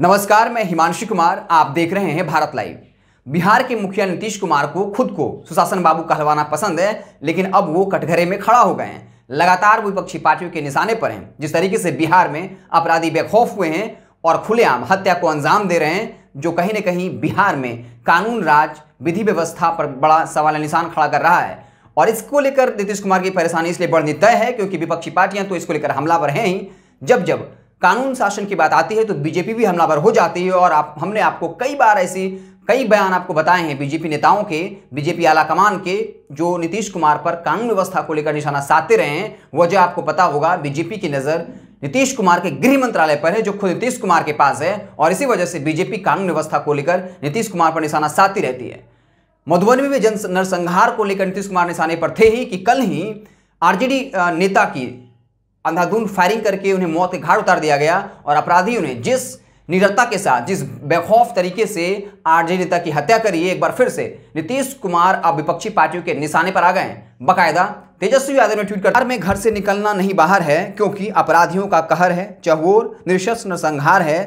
नमस्कार मैं हिमांशु कुमार आप देख रहे हैं भारत लाइव बिहार के मुखिया नीतीश कुमार को खुद को सुशासन बाबू कहलवाना पसंद है लेकिन अब वो कटघरे में खड़ा हो गए हैं लगातार विपक्षी पार्टियों के निशाने पर हैं जिस तरीके से बिहार में अपराधी बेखौफ हुए हैं और खुलेआम हत्या को अंजाम दे रहे हैं जो कहीं ना कहीं बिहार में कानून राज विधि व्यवस्था पर बड़ा सवाल निशान खड़ा कर रहा है और इसको लेकर नीतीश कुमार की परेशानी इसलिए बढ़नी तय है क्योंकि विपक्षी पार्टियां तो इसको लेकर हमलावर हैं ही जब जब कानून शासन की बात आती है तो बीजेपी भी हमलावर हो जाती है और आप हमने आपको कई बार ऐसी कई बयान आपको बताए हैं बीजेपी नेताओं के बीजेपी आलाकमान के जो नीतीश कुमार पर कानून व्यवस्था को लेकर निशाना साधते रहे हैं वजह आपको पता होगा बीजेपी की नज़र नीतीश कुमार के गृह मंत्रालय पर है जो खुद नीतीश कुमार के पास है और इसी वजह से बीजेपी कानून व्यवस्था को लेकर नीतीश कुमार पर निशाना साधती रहती है मधुबनी में भी जन नरसंहार को लेकर नीतीश कुमार निशाने पर थे ही कि कल ही आरजेडी नेता की अंधाधुन फायरिंग करके उन्हें मौत के घाट उतार दिया गया और अपराधियों ने जिस निरता के साथ जिस बेखौफ तरीके से आरजेडी नेता की हत्या करी एक बार फिर से नीतीश कुमार अब विपक्षी पार्टियों के निशाने पर आ गए बाकायदा तेजस्वी यादव ने ट्वीट कर में घर से निकलना नहीं बाहर है क्योंकि अपराधियों का कहर है चहोर निशस्त नरसंहार है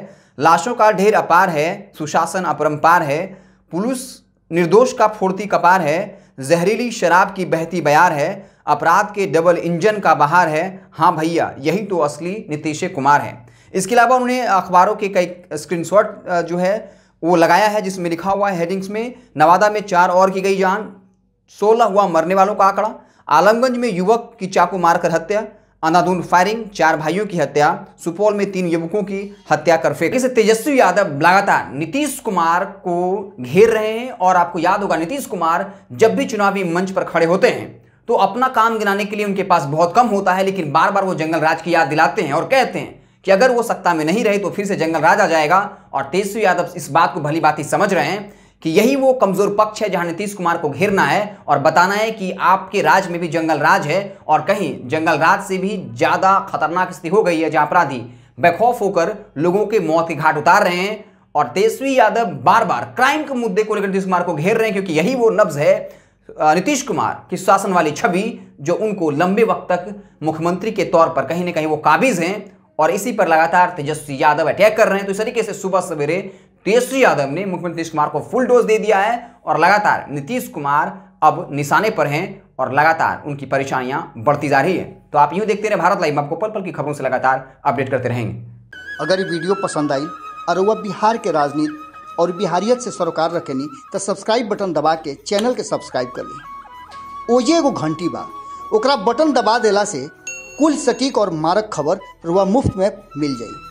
लाशों का ढेर अपार है सुशासन अपरंपार है पुलिस निर्दोष का फुर्ती कपार है जहरीली शराब की बहती बयार है अपराध के डबल इंजन का बहार है हाँ भैया यही तो असली नीतीश कुमार है इसके अलावा उन्होंने अखबारों के कई स्क्रीनशॉट जो है वो लगाया है जिसमें लिखा हुआ है हेडिंग्स में नवादा में चार और की गई जान सोलह हुआ मरने वालों का आंकड़ा आलमगंज में युवक की चाकू मारकर हत्या अंधाधुंध फायरिंग चार भाइयों की हत्या सुपौल में तीन युवकों की हत्या कर फेंक इसे तेजस्वी यादव लगातार नीतीश कुमार को घेर रहे हैं और आपको याद होगा नीतीश कुमार जब भी चुनावी मंच पर खड़े होते हैं तो अपना काम गिनाने के लिए उनके पास बहुत कम होता है लेकिन बार बार वो जंगल राज की याद दिलाते हैं और कहते हैं कि अगर वो सत्ता में नहीं रहे तो फिर से जंगल राज आ जाएगा और तेजस्वी यादव इस बात को भली बात ही समझ रहे हैं कि यही वो कमज़ोर पक्ष है जहां नीतीश कुमार को घेरना है और बताना है कि आपके राज में भी जंगल राज है और कहीं जंगल राज से भी ज़्यादा खतरनाक स्थिति हो गई है जहां अपराधी बेखौफ होकर लोगों के मौत के घाट उतार रहे हैं और तेजस्वी यादव बार बार क्राइम के मुद्दे को लेकर नीतीश कुमार को घेर रहे हैं क्योंकि यही वो नब्ज है नीतीश कुमार की शासन वाली छवि जो उनको लंबे वक्त तक मुख्यमंत्री के तौर पर कहीं ना कहीं वो काबिज हैं और इसी पर लगातार तेजस्वी यादव अटैक कर रहे हैं तो इस तरीके से सुबह सवेरे तेजस्वी यादव ने मुख्यमंत्री नीतीश कुमार को फुल डोज दे दिया है और लगातार नीतीश कुमार अब निशाने पर हैं और लगातार उनकी परेशानियां बढ़ती जा रही है तो आप यूं देखते रहे भारत लाइव आपको पल पल की खबरों से लगातार अपडेट करते रहेंगे अगर ये वीडियो पसंद आई और वह बिहार के राजनीति और बिहारियत से सरोकार रखेनी तो सब्सक्राइब बटन दबा के चैनल के सब्सक्राइब कर ली ओजे एगो घंटी बा बटन दबा दिला से कुल सटीक और मारक खबर वह मुफ्त में मिल जाएगी